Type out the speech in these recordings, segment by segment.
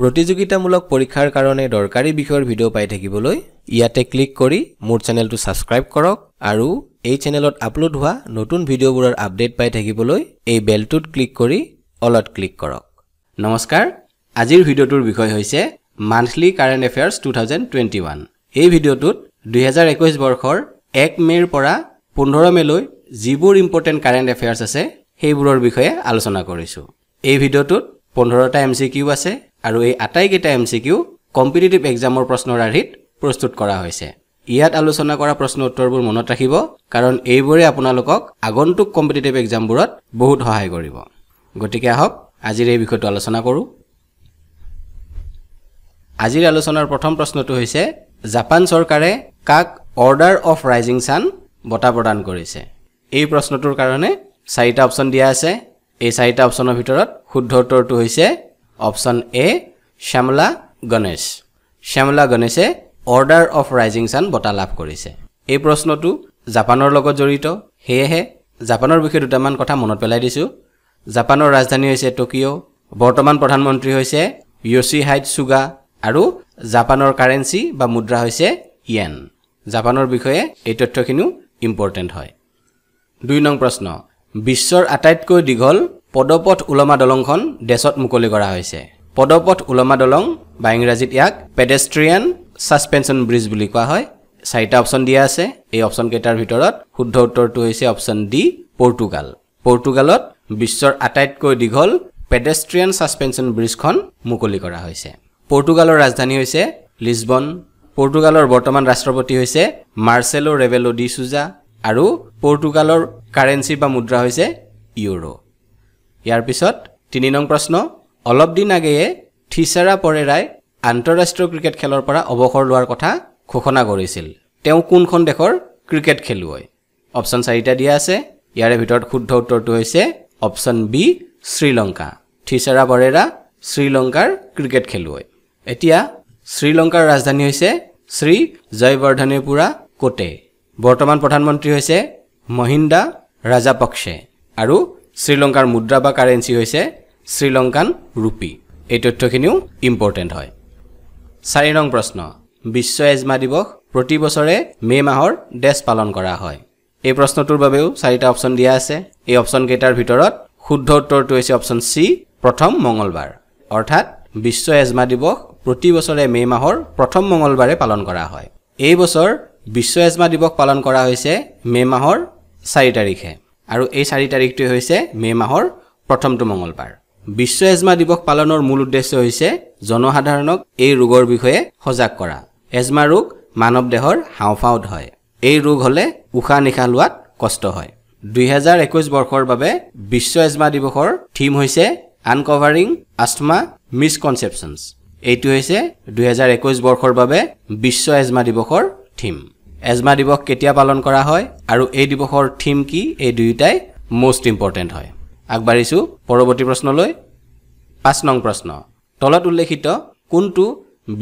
প্ৰতিযোগিতামূলক পৰীক্ষাৰ কাৰণে দৰকাৰী বিষয়ৰ ভিডিঅ' পাই থাকিবলৈ ইয়াতে ক্লিক কৰি মোৰ চেনেলটো ছাবস্ক্ৰাইব কৰক আৰু এই চেনেলত আপলোড হোৱা নতুন ভিডিঅ'বোৰৰ আপডেট পাই থাকিবলৈ এই বেলটোত ক্লিক কৰি অলত ক্লিক কৰক নমস্কাৰ আজিৰ ভিডিঅ'টোৰ বিষয় হৈছে monthly current affairs two thousand twenty one এই ভিডিঅ'টোত দুহেজাৰ একৈছ বৰ্ষৰ এক মে'ৰ পৰা পোন্ধৰ মে'লৈ যিবোৰ ইম্পৰ্টেণ্ট কাৰেণ্ট এফেয়াৰ্ছ আছে সেইবোৰৰ বিষয়ে আলোচনা কৰিছোঁ এই ভিডিঅ'টোত পোন্ধৰটা এম চি কিউ আছে আৰু এই আটাইকেইটা এম চি কিউ কম্পিটিটিভ এক্সামৰ প্ৰশ্নৰ আৰ্হিত প্ৰস্তুত কৰা হৈছে ইয়াত আলোচনা কৰা প্ৰশ্ন উত্তৰবোৰ মনত ৰাখিব কাৰণ এইবোৰে আপোনালোকক আগন্তুক কম্পিটিটিভ এক্সামবোৰত বহুত সহায় কৰিব গতিকে আহক আজিৰ এই বিষয়টো আলোচনা কৰোঁ আজিৰ আলোচনাৰ প্ৰথম প্ৰশ্নটো হৈছে জাপান চৰকাৰে কাক অৰ্ডাৰ অফ ৰাইজিং ছান বঁটা প্ৰদান কৰিছে এই প্ৰশ্নটোৰ কাৰণে চাৰিটা অপশ্যন দিয়া আছে এই চাৰিটা অপশ্যনৰ ভিতৰত শুদ্ধ উত্তৰটো হৈছে অপশ্যন এ শ্যামলা গণেশ শ্যামলা গণেশে অৰ্ডাৰ অফ ৰাইজিং ছান বঁটা লাভ কৰিছে এই প্ৰশ্নটো জাপানৰ লগত জড়িত সেয়েহে জাপানৰ বিষয়ে দুটামান কথা মনত পেলাই দিছোঁ জাপানৰ ৰাজধানী হৈছে টকিঅ' বৰ্তমান প্ৰধানমন্ত্ৰী হৈছে য়োচি হাইড চুগা আৰু জাপানৰ কাৰেঞ্চি বা মুদ্ৰা হৈছে য়েন জাপানৰ বিষয়ে এই তথ্যখিনিও ইম্পৰ্টেণ্ট হয় দুই নং প্ৰশ্ন বিশ্বৰ আটাইতকৈ দীঘল পদপথ ওলমা দলংখন দেশত মুকলি কৰা হৈছে পদপথ ওলমা দলং বা ইংৰাজীত ইয়াক পেডেষ্ট্ৰিয়ান ছাছপেনশ্যন ব্ৰিজ বুলি কোৱা হয় চাৰিটা অপশ্যন দিয়া আছে এই অপশ্যনকেইটাৰ ভিতৰত শুদ্ধ উত্তৰটো হৈছে অপশ্যন ডি পৰ্টুগাল পৰ্টুগালত বিশ্বৰ আটাইতকৈ দীঘল পেডেষ্ট্ৰিয়ান ছাছপেনশ্যন ব্ৰিজখন মুকলি কৰা হৈছে পৰ্টুগালৰ ৰাজধানী হৈছে লিছবন পৰ্টুগালৰ বৰ্তমান ৰাষ্ট্ৰপতি হৈছে মাৰ্চেলো ৰেভেলো ডি চুজা আৰু পৰ্টুগালৰ কাৰেঞ্চি বা মুদ্ৰা হৈছে ইউৰো ইয়াৰ পিছত তিনি নং প্ৰশ্ন অলপ দিন আগেয়ে থিচেৰা পৰেৰাই আন্তঃৰাষ্ট্ৰীয় ক্ৰিকেট খেলৰ পৰা অৱসৰ লোৱাৰ কথা ঘোষণা কৰিছিল তেওঁ কোনখন দেশৰ ক্ৰিকেট খেলুৱৈ অপশ্যন চাৰিটা দিয়া আছে ইয়াৰে ভিতৰত শুদ্ধ উত্তৰটো হৈছে অপশ্যন বি শ্ৰীলংকা থিচেৰা বৰেৰা শ্ৰীলংকাৰ ক্ৰিকেট খেলুৱৈ এতিয়া শ্ৰীলংকাৰ ৰাজধানী হৈছে শ্ৰী জয়বৰ্ধনেপুৰা কোটে বৰ্তমান প্ৰধানমন্ত্ৰী হৈছে মহিন্দা ৰাজাপক্সে আৰু শ্ৰীলংকাৰ মুদ্ৰা বা কাৰেঞ্চি হৈছে শ্ৰীলংকান ৰূপী এই তথ্যখিনিও ইম্পৰ্টেণ্ট হয় চাৰি নং প্ৰশ্ন বিশ্ব এজমা দিৱস প্ৰতি বছৰে মে' মাহৰ ডেছ পালন কৰা হয় এই প্ৰশ্নটোৰ বাবেও চাৰিটা অপশ্যন দিয়া আছে এই অপশ্যনকেইটাৰ ভিতৰত শুদ্ধ উত্তৰটো হৈছে অপশ্যন চি প্ৰথম মঙলবাৰ অৰ্থাৎ বিশ্ব এজমা দিৱস প্ৰতি বছৰে মে' মাহৰ প্ৰথম মঙলবাৰে পালন কৰা হয় এই বছৰ বিশ্ব এজমা দিৱস পালন কৰা হৈছে মে' মাহৰ চাৰি তাৰিখে আৰু এই চাৰি তাৰিখটোৱে হৈছে মে' মাহৰ প্ৰথমটো মঙলবাৰ বিশ্ব এজমা দিৱস পালনৰ মূল উদ্দেশ্য হৈছে জনসাধাৰণক এই ৰোগৰ বিষয়ে সজাগ কৰা এজমা ৰোগ মানৱ দেহৰ হাওঁফাওঁত হয় এই ৰোগ হ'লে উশাহ নিশাহ লোৱাত কষ্ট হয় দুহেজাৰ একৈছ বৰ্ষৰ বাবে বিশ্ব এজমা দিৱসৰ থিম হৈছে আনকভাৰিং আষ্টমা মিছকনচেপশ্যনছ এইটো হৈছে দুহেজাৰ একৈছ বৰ্ষৰ বাবে বিশ্ব এজমা দিৱসৰ থিম এজমা দিৱস কেতিয়া পালন কৰা হয় আৰু এই দিৱসৰ থিম কি এই দুয়োটাই মষ্ট ইম্পৰ্টেণ্ট হয় আগবাঢ়িছোঁ পৰৱৰ্তী প্ৰশ্নলৈ পাঁচ নং প্ৰশ্ন তলত উল্লেখিত কোনটো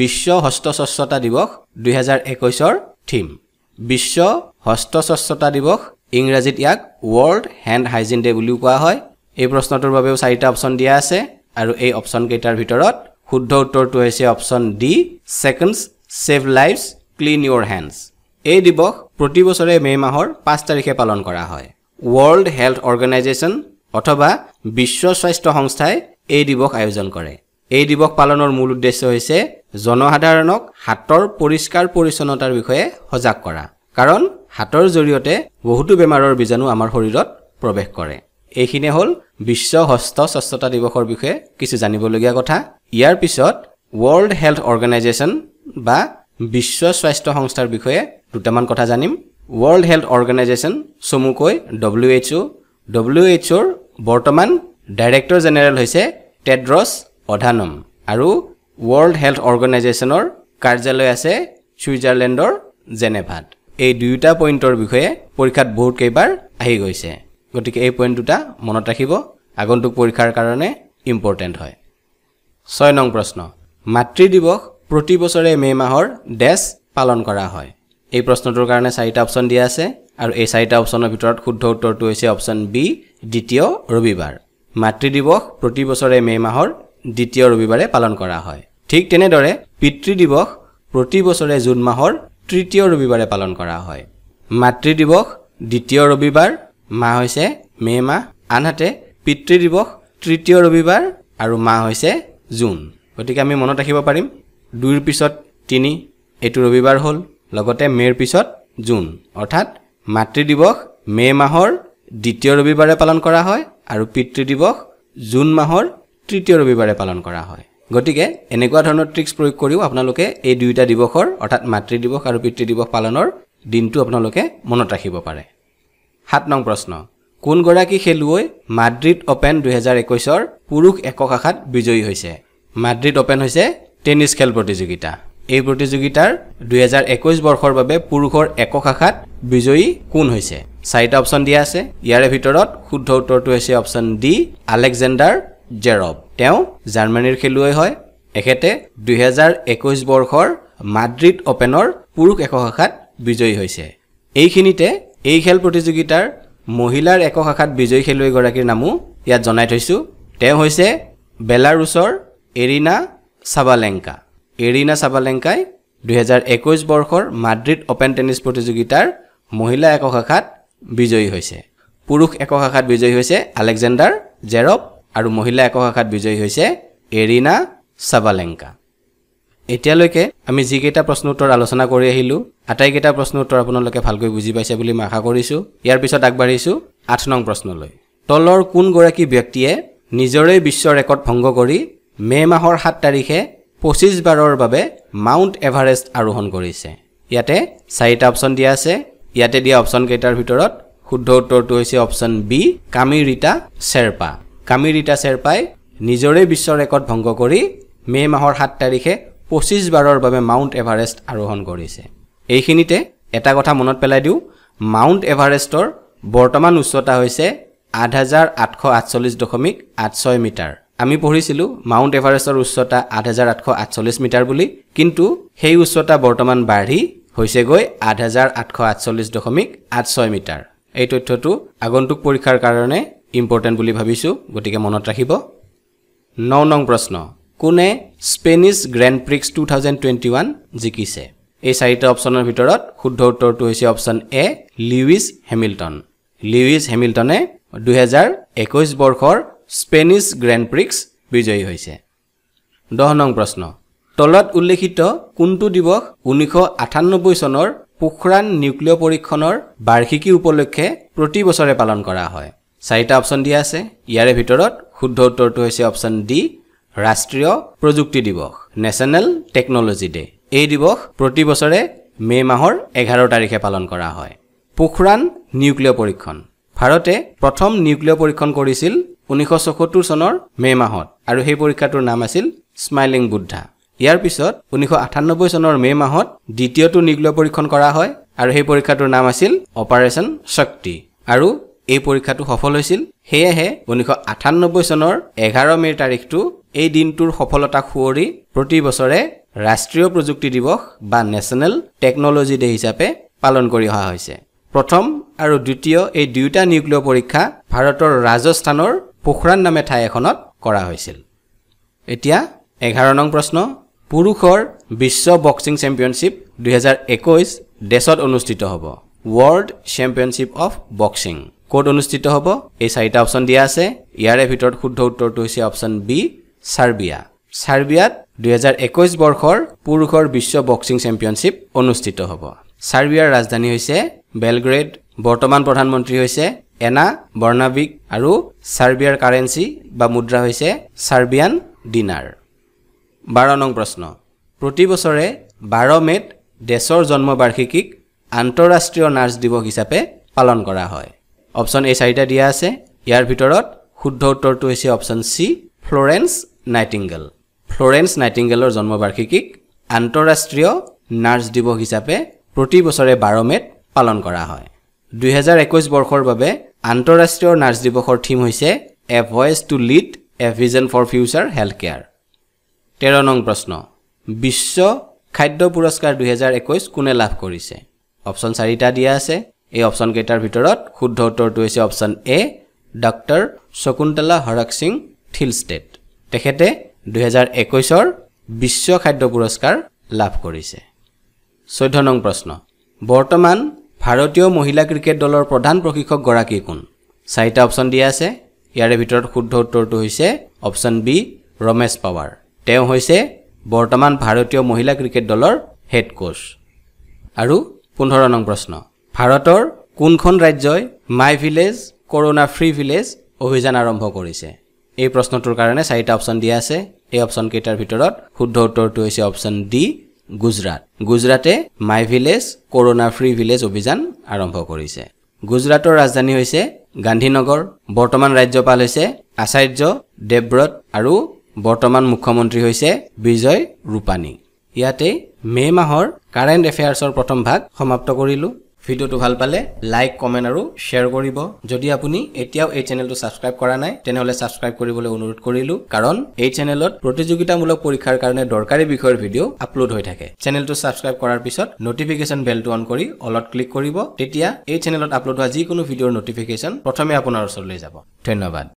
বিশ্ব হস্তস্বচ্ছতা দিৱস দুহেজাৰ একৈছৰ থিম বিশ্ব হস্তস্বচ্ছতা দিৱস ইংৰাজীত ইয়াক ৱৰ্ল্ড হেণ্ড হাইজিন ডে বুলিও কোৱা হয় এই প্ৰশ্নটোৰ বাবেও চাৰিটা অপশ্যন দিয়া আছে আৰু এই অপশ্যনকেইটাৰ ভিতৰত শুদ্ধ উত্তৰটো হৈছে option D seconds save lives clean your hands এই দিৱস প্ৰতি বছৰে মে' মাহৰ পাঁচ তাৰিখে পালন কৰা হয় ৱৰ্ল্ড হেল্থ অৰ্গেনাইজেশ্যন অথবা বিশ্ব স্বাস্থ্য সংস্থাই এই দিৱস আয়োজন কৰে এই দিৱস পালনৰ মূল উদ্দেশ্য হৈছে জনসাধাৰণক হাতৰ পৰিষ্কাৰ পৰিচ্ছন্নতাৰ বিষয়ে সজাগ কৰা কাৰণ হাতৰ জৰিয়তে বহুতো বেমাৰৰ বীজাণু আমাৰ শৰীৰত প্ৰৱেশ কৰে এইখিনি হ'ল বিশ্ব হস্ত স্বচ্ছতা দিৱসৰ বিষয়ে কিছু জানিবলগীয়া কথা ইয়াৰ পিছত ৱৰ্ল্ড হেল্থ অৰ্গেনাইজেশ্যন বা বিশ্ব স্বাস্থ্য সংস্থাৰ বিষয়ে দুটামান কথা জানিম ৱৰ্ল্ড হেল্থ অৰ্গেনাইজেশ্যন চমুকৈ W H O' W H অ'ৰ বৰ্তমান ডাইৰেক্টৰ জেনেৰেল হৈছে টেড্ৰছ অধানম আৰু ৱৰ্ল্ড হেল্থ অৰ্গেনাইজেশ্যনৰ কাৰ্যালয় আছে ছুইজাৰলেণ্ডৰ জেনেভাত এই দুয়োটা পইণ্টৰ বিষয়ে পৰীক্ষাত বহুত কেইবাৰ আহি গৈছে গতিকে এই পইণ্ট দুটা মনত ৰাখিব আগন্তুক পৰীক্ষাৰ কাৰণে ইম্পৰ্টেণ্ট হয় ছয় নং প্ৰশ্ন মাতৃ দিৱস প্ৰতি বছৰে মে' মাহৰ ডেছ পালন কৰা হয় এই প্ৰশ্নটোৰ কাৰণে চাৰিটা অপশ্যন দিয়া আছে আৰু এই চাৰিটা অপশ্যনৰ ভিতৰত শুদ্ধ উত্তৰটো হৈছে অপশ্যন বি দ্বিতীয় ৰবিবাৰ মাতৃ দিৱস প্ৰতি বছৰে মে' মাহৰ দ্বিতীয় ৰবিবাৰে পালন কৰা হয় ঠিক তেনেদৰে পিতৃ দিৱস প্ৰতি বছৰে জুন মাহৰ তৃতীয় ৰবিবাৰে পালন কৰা হয় মাতৃ দিৱস দ্বিতীয় ৰবিবাৰ মাহ হৈছে মে' মাহ আনহাতে পিতৃ দিৱস তৃতীয় ৰবিবাৰ আৰু মাহ হৈছে জুন গতিকে আমি মনত ৰাখিব পাৰিম দুইৰ পিছত তিনি এইটো ৰবিবাৰ হ'ল লগতে মে'ৰ পিছত জুন অৰ্থাৎ মাতৃ দিৱস মে' মাহৰ দ্বিতীয় ৰবিবাৰে পালন কৰা হয় আৰু পিতৃ দিৱস জুন মাহৰ তৃতীয় ৰবিবাৰে পালন কৰা হয় গতিকে এনেকুৱা ধৰণৰ ট্ৰিক্স প্ৰয়োগ কৰিও আপোনালোকে এই দুয়োটা দিৱসৰ অৰ্থাৎ মাতৃ দিৱস আৰু পিতৃ দিৱস পালনৰ দিনটো আপোনালোকে মনত ৰাখিব পাৰে সাত নং প্ৰশ্ন কোনগৰাকী খেলুৱৈ মাদ্ৰিদ অ'পেন দুহেজাৰ একৈছৰ পুৰুষ একক শাখাত বিজয়ী হৈছে মাদ্ৰিদ অ'পেন হৈছে টেনিছ খেল প্ৰতিযোগিতা এই প্ৰতিযোগিতাৰ দুহেজাৰ একৈছ বৰ্ষৰ বাবে পুৰুষৰ একক শাখাত বিজয়ী কোন হৈছে চাৰিটা অপশ্যন দিয়া আছে ইয়াৰে ভিতৰত শুদ্ধ উত্তৰটো হৈছে অপশ্যন ডি আলেকজেণ্ডাৰ জেৰব তেওঁ জাৰ্মানীৰ খেলুৱৈ হয় এখেতে দুহেজাৰ একৈছ বৰ্ষৰ মাদ্ৰিদ অ'পেনৰ পুৰুষ একক শাখাত বিজয়ী হৈছে এইখিনিতে এই খেল প্ৰতিযোগিতাৰ মহিলাৰ একক শাখাত বিজয়ী খেলুৱৈগৰাকীৰ নামো ইয়াত জনাই থৈছোঁ তেওঁ হৈছে বেলাৰুছৰ এৰিনা ছাবালেংকা এৰিনা ছাবালেংকাই দুহেজাৰ একৈছ বৰ্ষৰ মাদ্ৰিদ অ'পেন টেনিছ প্ৰতিযোগিতাৰ মহিলা একক শাখাত বিজয়ী হৈছে পুৰুষ একক শাখাত বিজয়ী হৈছে আলেকজেণ্ডাৰ জেৰপ আৰু মহিলা একক শাখাত বিজয়ী হৈছে এৰিনা ছাবালেংকা এতিয়ালৈকে আমি যিকেইটা প্ৰশ্ন উত্তৰ আলোচনা কৰি আহিলোঁ আটাইকেইটা প্ৰশ্ন উত্তৰ আপোনালোকে ভালকৈ বুজি পাইছে বুলি মই আশা কৰিছোঁ ইয়াৰ পিছত আগবাঢ়িছোঁ আঠ নং প্ৰশ্নলৈ তলৰ কোনগৰাকী ব্যক্তিয়ে নিজৰেই বিশ্ব ৰেকৰ্ড ভংগ কৰি মে' মাহৰ সাত তাৰিখে পঁচিছ বাৰৰ বাবে মাউণ্ট এভাৰেষ্ট আৰোহণ কৰিছে ইয়াতে চাৰিটা অপশ্যন দিয়া আছে ইয়াতে দিয়া অপশ্যনকেইটাৰ ভিতৰত শুদ্ধ উত্তৰটো হৈছে অপশ্যন বি কামি ৰীতা শ্বেৰপা কামি ৰীতা শ্বেৰপাই নিজৰে বিশ্ব ৰেকৰ্ড ভংগ কৰি মে' মাহৰ সাত তাৰিখে পঁচিছ বাৰৰ বাবে মাউণ্ট এভাৰেষ্ট আৰোহণ কৰিছে এইখিনিতে এটা কথা মনত পেলাই দিওঁ মাউণ্ট এভাৰেষ্টৰ বৰ্তমান উচ্চতা হৈছে আঠ হাজাৰ আঠশ আঠচল্লিছ দশমিক আঠ ছয় মিটাৰ আমি পঢ়িছিলোঁ মাউণ্ট এভাৰেষ্টৰ উচ্চতা আঠ হাজাৰ আঠশ আঠচল্লিছ মিটাৰ বুলি কিন্তু সেই উচ্চতা বৰ্তমান বাঢ়ি হৈছেগৈ আঠ হাজাৰ আঠশ আঠচল্লিছ দশমিক আঠ ছয় মিটাৰ এই তথ্যটো আগন্তুক পৰীক্ষাৰ কাৰণে ইম্পৰ্টেণ্ট বুলি ভাবিছোঁ গতিকে মনত ৰাখিব ন নং প্ৰশ্ন কোনে Spanish Grand Prix two thousand twenty one জিকিছে এই চাৰিটা অপশ্যনৰ ভিতৰত শুদ্ধ উত্তৰটো হৈছে অপশ্যন এ লিউইছ হেমিল্টন লিউইছ হেমিল্টনে দুহেজাৰ একৈছ বৰ্ষৰ স্পেনিছ গ্ৰেণ্ড প্ৰিক্স বিজয়ী হৈছে দহ নং প্ৰশ্ন তলত উল্লেখিত কোনটো দিৱস ঊনৈশ আঠানব্বৈ চনৰ পোখৰাণ নিউক্লিয় পৰীক্ষণৰ বাৰ্ষিকী উপলক্ষে প্ৰতি বছৰে পালন কৰা হয় চাৰিটা অপশ্যন দিয়া আছে ইয়াৰে ভিতৰত শুদ্ধ উত্তৰটো হৈছে অপশ্যন ডি ৰাষ্ট্ৰীয় প্ৰযুক্তি দিৱস নেশ্যনেল টেকনলজি ডে এই দিৱস প্ৰতি বছৰে মে' মাহৰ এঘাৰ তাৰিখে পালন কৰা হয় পোখৰাণ নিউক্লিয় পৰীক্ষণ ভাৰতে প্ৰথম নিউক্লিয় পৰীক্ষণ কৰিছিল ঊনৈছশ চৌসত্তৰ চনৰ মে' মাহত আৰু সেই পৰীক্ষাটোৰ নাম আছিল স্মাইলিং বুদ্ধা ইয়াৰ পিছত ঊনৈছশ আঠানব্বৈ চনৰ মে' মাহত দ্বিতীয়টো নিগ্ল পৰীক্ষণ কৰা হয় আৰু সেই পৰীক্ষাটোৰ নাম আছিল অপাৰেশ্যন শক্তি আৰু এই পৰীক্ষাটো সফল হৈছিল সেয়েহে ঊনৈছশ আঠানব্বৈ চনৰ এঘাৰ মে'ৰ তাৰিখটো এই দিনটোৰ সফলতা সুঁৱৰি প্ৰতি বছৰে ৰাষ্ট্ৰীয় প্ৰযুক্তি দিৱস বা নেশ্যনেল টেকন'লজি ডে' হিচাপে পালন কৰি অহা হৈছে প্ৰথম আৰু দ্বিতীয় এই দুয়োটা নিউক্লিয় পৰীক্ষা ভাৰতৰ ৰাজস্থানৰ পোখৰাণ নামে ঠাই এখনত কৰা হৈছিল এতিয়া এঘাৰ নং প্ৰশ্ন পুৰুষৰ বিশ্ব বক্সিং চেম্পিয়নশ্বিপ দুহেজাৰ একৈছ দেশত অনুষ্ঠিত হ'ব ৱৰ্ল্ড চেম্পিয়নশ্বিপ অফ বক্সিং ক'ত অনুষ্ঠিত হ'ব এই চাৰিটা অপশ্যন দিয়া আছে ইয়াৰে ভিতৰত শুদ্ধ উত্তৰটো হৈছে অপশ্যন বি ছাৰ্বিয়া ছাৰ্বিয়াত দুহেজাৰ একৈছ বৰ্ষৰ পুৰুষৰ বিশ্ব বক্সিং চেম্পিয়নশ্বিপ অনুষ্ঠিত হ'ব ছাৰ্বিয়াৰ ৰাজধানী হৈছে বেলগ্ৰেড বৰ্তমান প্ৰধানমন্ত্ৰী হৈছে এনা বৰ্ণাবিক আৰু ছাৰ্বিয়াৰ কাৰেঞ্চি বা মুদ্ৰা হৈছে ছাৰ্বিয়ান ডিনাৰ বাৰ নং প্ৰশ্ন প্ৰতি বছৰে বাৰ মে'ত দেশৰ জন্মবাৰ্ষিকীক আন্তঃৰাষ্ট্ৰীয় নাৰ্ছ দিৱস হিচাপে পালন কৰা হয় অপশ্যন এই চাৰিটা দিয়া আছে ইয়াৰ ভিতৰত শুদ্ধ উত্তৰটো হৈছে option C Florence Nightingale Florence নাইটিংগেলৰ জন্মবাৰ্ষিকীক আন্তঃৰাষ্ট্ৰীয় নাৰ্ছ দিৱস হিচাপে প্ৰতি বছৰে বাৰ মে'ত পালন কৰা হয় দুহেজাৰ একৈছ বৰ্ষৰ বাবে আন্তঃৰাষ্ট্ৰীয় নাৰ্ছ দিৱসৰ থিম হৈছে a voice to lead a vision for future health care তেৰ নং প্ৰশ্ন বিশ্ব খাদ্য পুৰস্কাৰ দুহেজাৰ একৈছ কোনে লাভ কৰিছে অপশ্যন চাৰিটা দিয়া আছে এই অপশ্যনকেইটাৰ ভিতৰত শুদ্ধ উত্তৰটো হৈছে option A doctor Shakuntala Harak Singh Thilsted তেখেতে দুহেজাৰ একৈছৰ বিশ্ব খাদ্য পুৰস্কাৰ লাভ কৰিছে চৈধ্য নং প্ৰশ্ন বৰ্তমান ভাৰতীয় মহিলা ক্ৰিকেট দলৰ প্ৰধান প্ৰশিক্ষকগৰাকী কোন চাৰিটা অপশ্যন দিয়া আছে ইয়াৰে ভিতৰত শুদ্ধ উত্তৰটো হৈছে অপশ্যন বি ৰমেশ পাৱাৰ তেওঁ হৈছে বৰ্তমান ভাৰতীয় মহিলা ক্ৰিকেট দলৰ হেড কোচ আৰু পোন্ধৰ নং প্ৰশ্ন ভাৰতৰ কোনখন ৰাজ্যই my village corona free village অভিযান আৰম্ভ কৰিছে এই প্ৰশ্নটোৰ কাৰণে চাৰিটা অপশ্যন দিয়া আছে এই অপশ্যনকেইটাৰ ভিতৰত শুদ্ধ উত্তৰটো হৈছে অপশ্যন ডি গুজৰাট গুজৰাটে my village corona free village অভিযান আৰম্ভ কৰিছে গুজৰাটৰ ৰাজধানী হৈছে গান্ধীনগৰ বৰ্তমান ৰাজ্যপাল হৈছে আচাৰ্য দেৱব্ৰত আৰু বৰ্তমান মুখ্যমন্ত্ৰী হৈছে বিজয় ৰূপানী ইয়াতে মে' মাহৰ কাৰেণ্ট এফেয়াৰ্ছৰ প্ৰথম ভাগ সমাপ্ত কৰিলোঁ ভিডিঅ'টো ভাল পালে লাইক কমেণ্ট আৰু শ্বেয়াৰ কৰিব যদি আপুনি এতিয়াও এই চেনেলটো ছাবস্ক্ৰাইব কৰা নাই তেনেহ'লে ছাবস্ক্ৰাইব কৰিবলৈ অনুৰোধ কৰিলোঁ কাৰণ এই চেনেলত প্ৰতিযোগিতামূলক পৰীক্ষাৰ কাৰণে দৰকাৰী বিষয়ৰ ভিডিঅ' আপলোড হৈ থাকে চেনেলটো ছাবস্ক্ৰাইব কৰাৰ পিছত নটিফিকেশ্যন বেলটো অন কৰি অলত ক্লিক কৰিব তেতিয়া এই চেনেলত আপলোড হোৱা যিকোনো ভিডিঅ'ৰ নটিফিকেশ্যন প্ৰথমে আপোনাৰ ওচৰলৈ যাব ধন্যবাদ